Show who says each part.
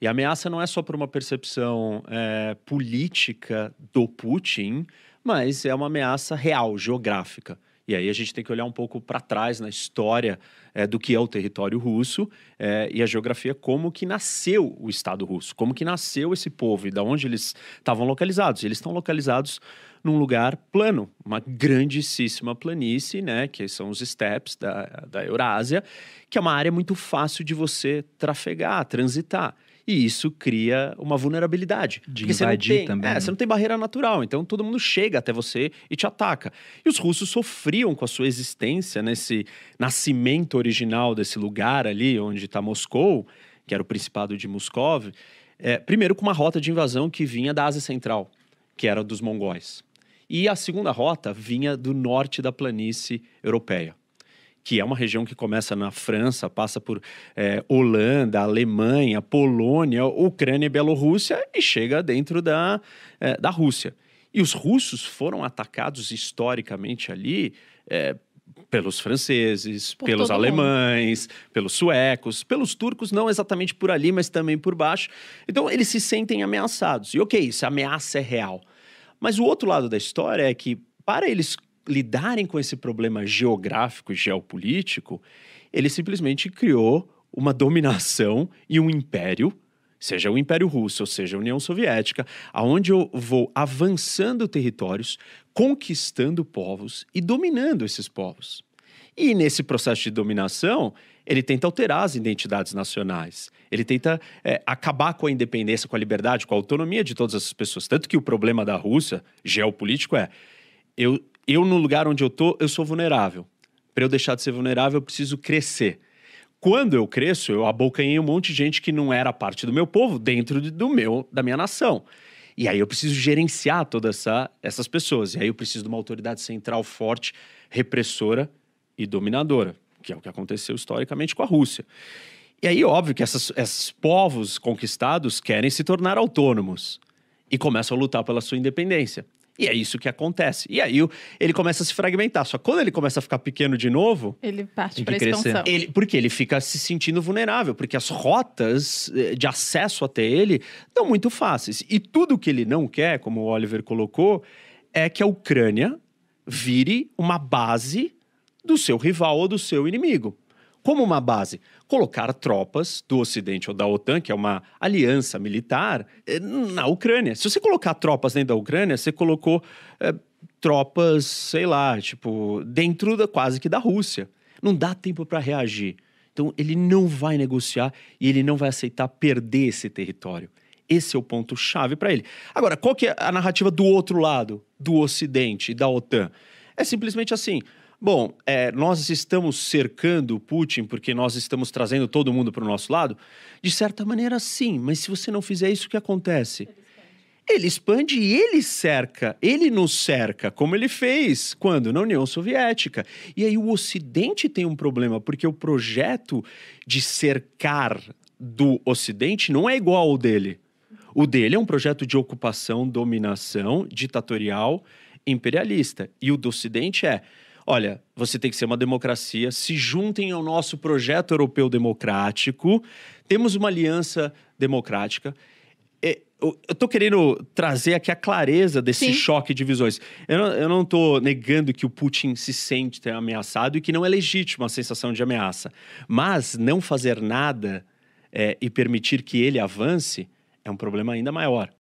Speaker 1: E a ameaça não é só por uma percepção é, política do Putin, mas é uma ameaça real, geográfica. E aí a gente tem que olhar um pouco para trás na história é, do que é o território russo é, e a geografia, como que nasceu o Estado russo, como que nasceu esse povo e da onde eles estavam localizados. Eles estão localizados num lugar plano, uma grandíssima planície, né, que são os estepes da, da Eurásia, que é uma área muito fácil de você trafegar, transitar. E isso cria uma vulnerabilidade. De porque invadir você tem, também. É, né? você não tem barreira natural, então todo mundo chega até você e te ataca. E os russos sofriam com a sua existência nesse nascimento original desse lugar ali, onde está Moscou, que era o Principado de Moscou. É, primeiro com uma rota de invasão que vinha da Ásia Central, que era dos mongóis. E a segunda rota vinha do norte da planície europeia que é uma região que começa na França, passa por é, Holanda, Alemanha, Polônia, Ucrânia e Bielorrússia e chega dentro da, é, da Rússia. E os russos foram atacados historicamente ali é, pelos franceses, por pelos alemães, mundo. pelos suecos, pelos turcos, não exatamente por ali, mas também por baixo. Então eles se sentem ameaçados. E ok, isso, a ameaça é real. Mas o outro lado da história é que, para eles lidarem com esse problema geográfico e geopolítico, ele simplesmente criou uma dominação e um império, seja o Império Russo, ou seja a União Soviética, aonde eu vou avançando territórios, conquistando povos e dominando esses povos. E nesse processo de dominação, ele tenta alterar as identidades nacionais. Ele tenta é, acabar com a independência, com a liberdade, com a autonomia de todas essas pessoas. Tanto que o problema da Rússia, geopolítico, é eu eu, no lugar onde eu tô, eu sou vulnerável. Para eu deixar de ser vulnerável, eu preciso crescer. Quando eu cresço, eu abocanhei um monte de gente que não era parte do meu povo dentro do meu, da minha nação. E aí eu preciso gerenciar todas essa, essas pessoas. E aí eu preciso de uma autoridade central forte, repressora e dominadora, que é o que aconteceu historicamente com a Rússia. E aí, óbvio que essas, esses povos conquistados querem se tornar autônomos e começam a lutar pela sua independência. E é isso que acontece. E aí ele começa a se fragmentar. Só quando ele começa a ficar pequeno de novo. Ele parte para expansão. Ele, porque ele fica se sentindo vulnerável, porque as rotas eh, de acesso até ele estão muito fáceis. E tudo que ele não quer, como o Oliver colocou, é que a Ucrânia vire uma base do seu rival ou do seu inimigo como uma base? Colocar tropas do Ocidente ou da OTAN, que é uma aliança militar, eh, na Ucrânia. Se você colocar tropas dentro da Ucrânia, você colocou é, tropas, sei lá, tipo, dentro da, quase que da Rússia. Não dá tempo para reagir. Então, ele não vai negociar e ele não vai aceitar perder esse território. Esse é o ponto chave para ele. Agora, qual que é a narrativa do outro lado, do Ocidente e da OTAN? É simplesmente assim: Bom, é, nós estamos cercando o Putin porque nós estamos trazendo todo mundo para o nosso lado? De certa maneira, sim, mas se você não fizer isso, o que acontece? Ele expande e ele cerca, ele nos cerca, como ele fez quando na União Soviética. E aí o Ocidente tem um problema, porque o projeto de cercar do Ocidente não é igual ao dele. O dele é um projeto de ocupação, dominação, ditatorial, imperialista. E o do Ocidente é olha, você tem que ser uma democracia, se juntem ao nosso projeto europeu democrático, temos uma aliança democrática. É, eu estou querendo trazer aqui a clareza desse Sim. choque de visões. Eu não, estou negando que o Putin se sente ameaçado e que não é legítima a sensação de ameaça. Mas não fazer nada é, e permitir que ele avance é um problema ainda maior.